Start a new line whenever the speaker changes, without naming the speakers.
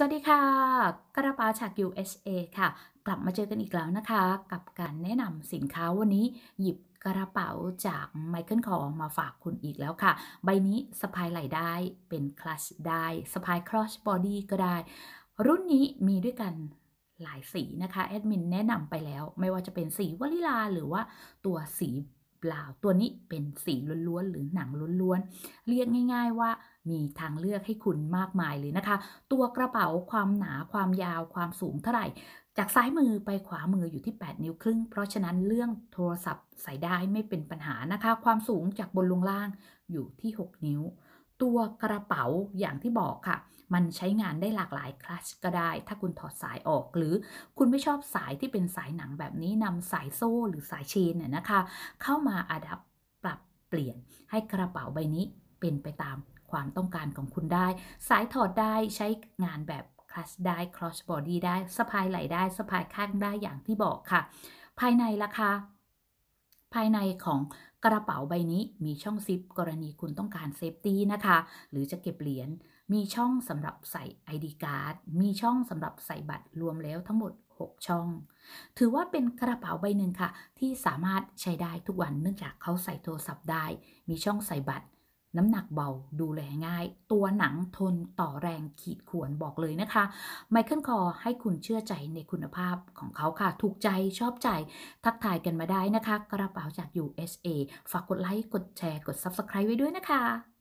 สวัสดีค่ะ กระปาฉาก USA ค่ะ กลับมาเจอกันอีกแล้วนะคะ กับการแนะนำสินค้าวันนี้ หยิบกระเป๋าจากไมเคิลคองมาฝากคุณอีกแล้วค่ะ ใบนี้สะพายไหล่ได้เป็นคลัชได้สะพายครอชบอดี้ก็ได้ รุ่นนี้มีด้วยกันหลายสีนะคะ แอดมินแนะนำไปแล้ว ไม่ว่าจะเป็นสีวลิลาหรือว่าตัวสีเปล่าตัวนี้เป็นสีล้วนๆหรือหนังล้วนๆ เรียกง่ายๆว่ามีทางเลือกให้คุณมากมายเลยนะคะ ตัวกระเป๋าความหนาความยาวความสูงเท่าไหร่ จากซ้ายมือไปขวามืออยู่ที่ 8 นิ้วครึ่ง เพราะฉะนั้นเรื่องโทรศัพท์ใส่ได้ไม่เป็นปัญหานะคะ ความสูงจากบนลงล่างอยู่ที่ 6 นิ้วตัวกระเป๋าอย่างที่บอกค่ะมันใช้งานได้หลากหลายคลัชก็ได้ ถ้าคุณถอดสายออกหรือคุณไม่ชอบสายที่เป็นสายหนังแบบนี้นำสายโซ่หรือสายเชนเนี่ยนะคะ เข้ามาอัดับปรับเปลี่ยนให้กระเป๋าใบนี้เป็นไปตามความต้องการของคุณได้สายถอดได้ใช้งานแบบคลัชได้ครอสบอดี้ได้สะพายไหลได้ สะพายข้างได้อย่างที่บอกค่ะ ภายในราคาภายในของกระเป๋าใบนี้มีช่องซิปกรณีคุณต้องการเซฟตี้นะคะ หรือจะเก็บเหรียญมีช่องสำหรับใส่ ID card มีช่องสำหรับใส่บัตรรวมแล้วทั้งหมด 6 ช่อง ถือว่าเป็นกระเป๋าใบหนึ่งค่ะ ที่สามารถใช้ได้ทุกวัน เนื่องจากเขาใส่โทรศัพท์ได้ มีช่องใส่บัตรน้ำหนักเบา ดูแลง่าย ตัวหนังทนต่อแรงขีดข่วนบอกเลยนะคะ ไมเคิลคอให้คุณเชื่อใจในคุณภาพของเขาค่ะ ถูกใจชอบใจ ทักทายกันมาได้นะคะกระเป๋าจาก USA ฝากกดไลค์ กดแชร์ กด Subscribe ไว้ด้วยนะคะ